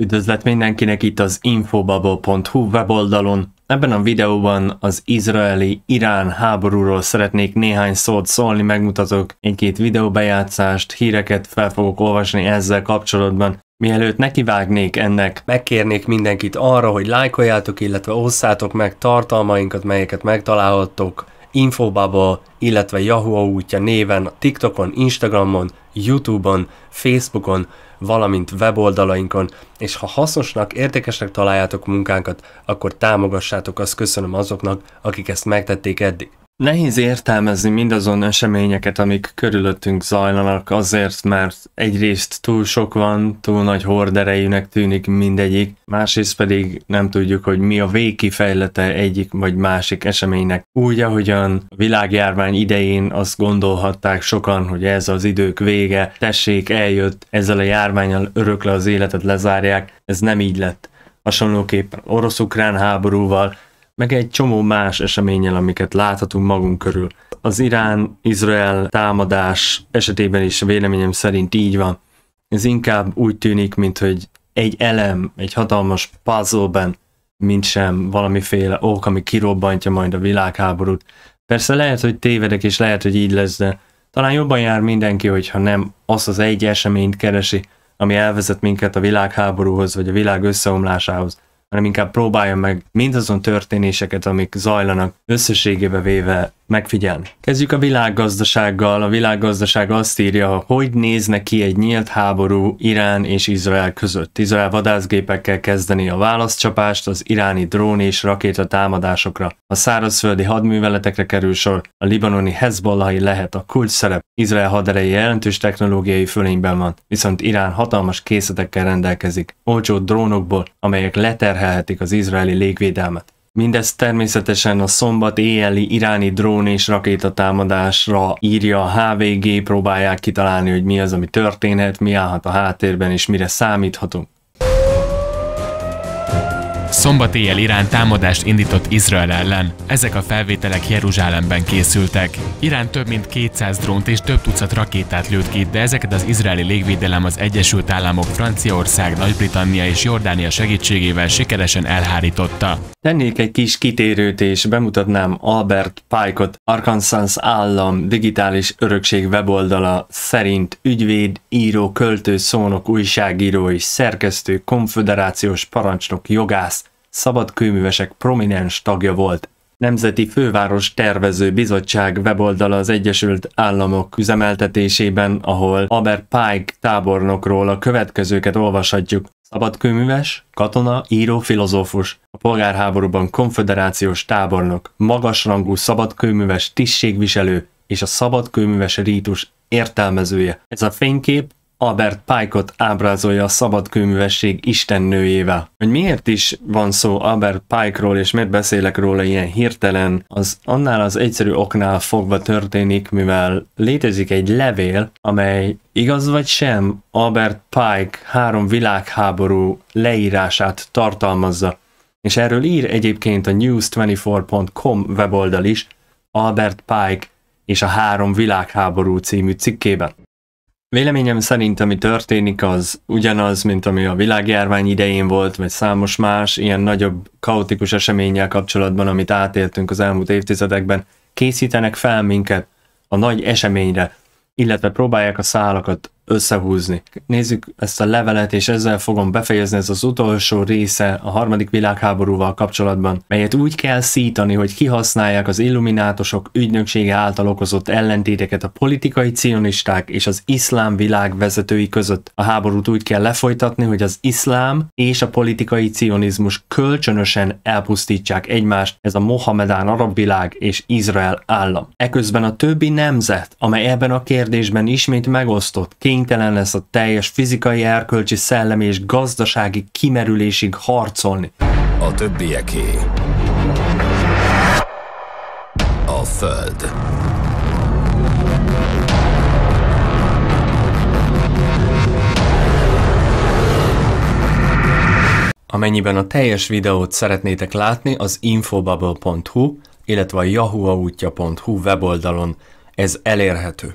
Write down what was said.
Üdvözlet mindenkinek itt az infobubble.hu weboldalon. Ebben a videóban az izraeli-irán háborúról szeretnék néhány szót szólni, megmutatok egy-két videóbejátszást, híreket fel fogok olvasni ezzel kapcsolatban. Mielőtt nekivágnék ennek, megkérnék mindenkit arra, hogy lájkoljátok, illetve osszátok meg tartalmainkat, melyeket megtalálhattok Infobubble, illetve Yahoo útja néven, TikTokon, Instagramon, Youtube-on, Facebookon, valamint weboldalainkon, és ha hasznosnak, értékesnek találjátok munkánkat, akkor támogassátok, azt köszönöm azoknak, akik ezt megtették eddig. Nehéz értelmezni mindazon eseményeket, amik körülöttünk zajlanak, azért, mert egyrészt túl sok van, túl nagy horderejűnek tűnik mindegyik, másrészt pedig nem tudjuk, hogy mi a végkifejlete egyik vagy másik eseménynek. Úgy, ahogyan a világjárvány idején azt gondolhatták sokan, hogy ez az idők vége, tessék, eljött, ezzel a járványal örökle az életet lezárják, ez nem így lett. Hasonlóképpen orosz-ukrán háborúval, meg egy csomó más eseményel, amiket láthatunk magunk körül. Az Irán-Izrael támadás esetében is véleményem szerint így van. Ez inkább úgy tűnik, mint hogy egy elem, egy hatalmas puzzle-ben, mint sem valamiféle ok, ami kirobbantja majd a világháborút. Persze lehet, hogy tévedek, és lehet, hogy így lesz, de talán jobban jár mindenki, hogyha nem az az egy eseményt keresi, ami elvezet minket a világháborúhoz, vagy a világ összeomlásához, hanem inkább próbálja meg mindazon történéseket, amik zajlanak összességébe véve megfigyelni. Kezdjük a világgazdasággal. A világgazdaság azt írja, hogy nézne ki egy nyílt háború Irán és Izrael között. Izrael vadászgépekkel kezdeni a válaszcsapást, az iráni drón és rakéta támadásokra. A szárazföldi hadműveletekre kerül sor, a libanoni Hezbollahi lehet a kulcs szerep. Izrael haderei jelentős technológiai fölényben van, viszont Irán hatalmas készletekkel rendelkezik, olcsó drónokból, amelyek leterhelhetik az izraeli légvédelmet. Mindez természetesen a szombat éjjeli iráni drón és rakétatámadásra írja a HVG, próbálják kitalálni, hogy mi az, ami történhet, mi állhat a háttérben és mire számíthatunk. Szombat éjjel Irán támadást indított Izrael ellen. Ezek a felvételek Jeruzsálemben készültek. Irán több mint 200 drónt és több tucat rakétát lőtt ki, de ezeket az izraeli légvédelem az Egyesült Államok, Franciaország, Nagy-Britannia és Jordánia segítségével sikeresen elhárította. Tennék egy kis kitérőt és bemutatnám Albert Pike-ot, Arkansas állam digitális örökség weboldala szerint ügyvéd, író, költő, szónok, újságíró és szerkesztő, konfederációs parancsnok, jogász, szabadkőművesek prominens tagja volt. Nemzeti Főváros Tervező Bizottság weboldala az Egyesült Államok üzemeltetésében, ahol Aber Pike tábornokról a következőket olvashatjuk. Szabadkőműves, katona, író, filozófus, a polgárháborúban konfederációs tábornok, magasrangú szabadkőműves tisztségviselő és a szabadkőműves rítus értelmezője. Ez a fénykép Albert Pike-ot ábrázolja a szabadkőművesség istennőjével. Hogy miért is van szó Albert Pike-ról, és miért beszélek róla ilyen hirtelen, az annál az egyszerű oknál fogva történik, mivel létezik egy levél, amely igaz vagy sem, Albert Pike három világháború leírását tartalmazza. És erről ír egyébként a news24.com weboldal is, Albert Pike és a három világháború című cikkében. Véleményem szerint, ami történik, az ugyanaz, mint ami a világjárvány idején volt, vagy számos más ilyen nagyobb, kaotikus eseménnyel kapcsolatban, amit átéltünk az elmúlt évtizedekben, készítenek fel minket a nagy eseményre, illetve próbálják a szálakat összehúzni. Nézzük ezt a levelet, és ezzel fogom befejezni ez az utolsó része a harmadik világháborúval kapcsolatban, melyet úgy kell szítani, hogy kihasználják az illuminátusok ügynöksége által okozott ellentéteket a politikai cionisták és az iszlám világ vezetői között. A háborút úgy kell lefolytatni, hogy az iszlám és a politikai cionizmus kölcsönösen elpusztítsák egymást, ez a Mohamedán arab világ és Izrael állam. Eközben a többi nemzet, amely ebben a kérdésben ismét megosztott, kény kénytelen lesz a teljes fizikai, erkölcsi, szellemi és gazdasági kimerülésig harcolni. A többieké. A Föld. Amennyiben a teljes videót szeretnétek látni, az infobubble.hu, illetve a yahooautja.hu weboldalon ez elérhető.